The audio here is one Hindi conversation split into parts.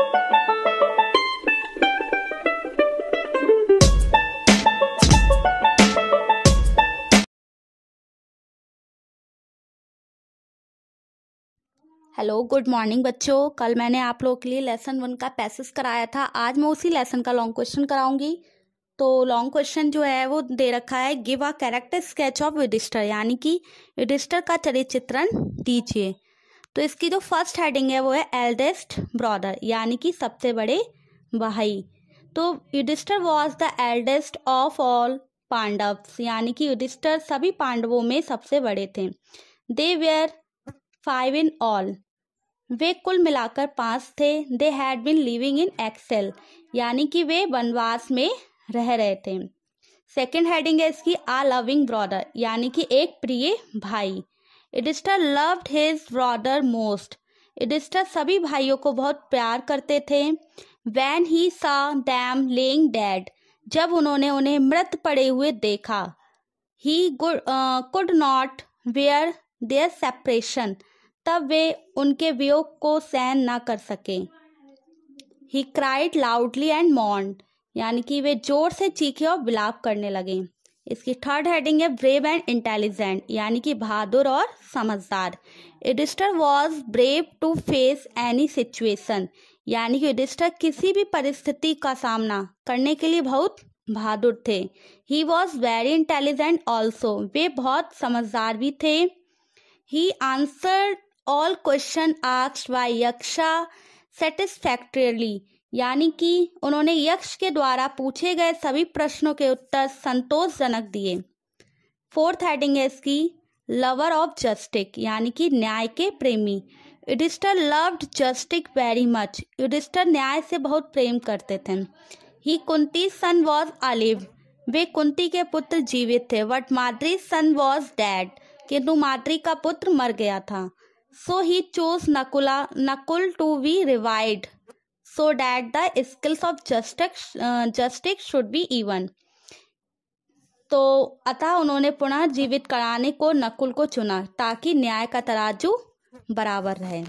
हेलो गुड मॉर्निंग बच्चों कल मैंने आप लोगों के लिए लेसन वन का पैसेज कराया था आज मैं उसी लेसन का लॉन्ग क्वेश्चन कराऊंगी तो लॉन्ग क्वेश्चन जो है वो दे रखा है give a character sketch of Yudhishthir यानी कि युधिष्ठर का चरित्र चित्रण दीजिए तो इसकी जो फर्स्ट हेडिंग है वो है एल्डेस्ट ब्रॉदर यानी कि सबसे बड़े भाई तो Yudhishthir was the eldest of all Pandava यानी कि युधिष्ठर सभी पांडवों में सबसे बड़े थे they were five in all वे कुल मिलाकर पांच थे they had been living in exile यानी कि वे वनवास में रह रहे थे सेकेंड हेडिंग है इसकी आ लविंग ब्रॉदर यानी कि एक प्रिय भाई Yudhishthir loved his brother most Yudhishthir सभी भाइयों को बहुत प्यार करते थे वैन ही सा डैम लेंग डैड जब उन्होंने उन्हें मृत पड़े हुए देखा he could not bear their separation तब वे उनके वियोग को सहन ना कर सके he cried loudly and moaned यानी कि वे जोर से चीखे और विलाप करने लगे इसकी थर्ड हेडिंग है ब्रेव एंड इंटेलिजेंट यानी कि बहादुर और समझदार Yudhishthir was brave to face any situation यानी कि एडिस्टर किसी भी परिस्थिति का सामना करने के लिए बहुत बहादुर थे he was very intelligent also वे बहुत समझदार भी थे he answer all question asked by Yaksha satisfactorily यानी कि उन्होंने यक्ष के द्वारा पूछे गए सभी प्रश्नों के उत्तर संतोषजनक दिए फोर्थ हेडिंग है इसकी लवर ऑफ जस्टिक यानी कि न्याय के प्रेमी Yudhishthir loved justice very much Yudhishthir न्याय से बहुत प्रेम करते थे he Kunti son was alive वे कुंती के पुत्र जीवित थे but Madri son was dead किंतु माद्री का पुत्र मर गया था so he chose Nakula Nakul to be revived so that the skills of justice uh, justice should be even तो अतः उन्होंने पुनः जीवित कराने को नकुल को चुना ताकि न्याय का तराजू बराबर रहे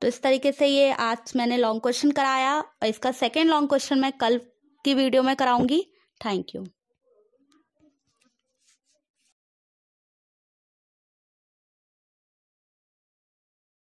तो इस तरीके से ये आज मैंने लॉन्ग क्वेश्चन कराया और इसका सेकेंड लॉन्ग क्वेश्चन मैं कल की वीडियो में कराऊंगी थैंक यू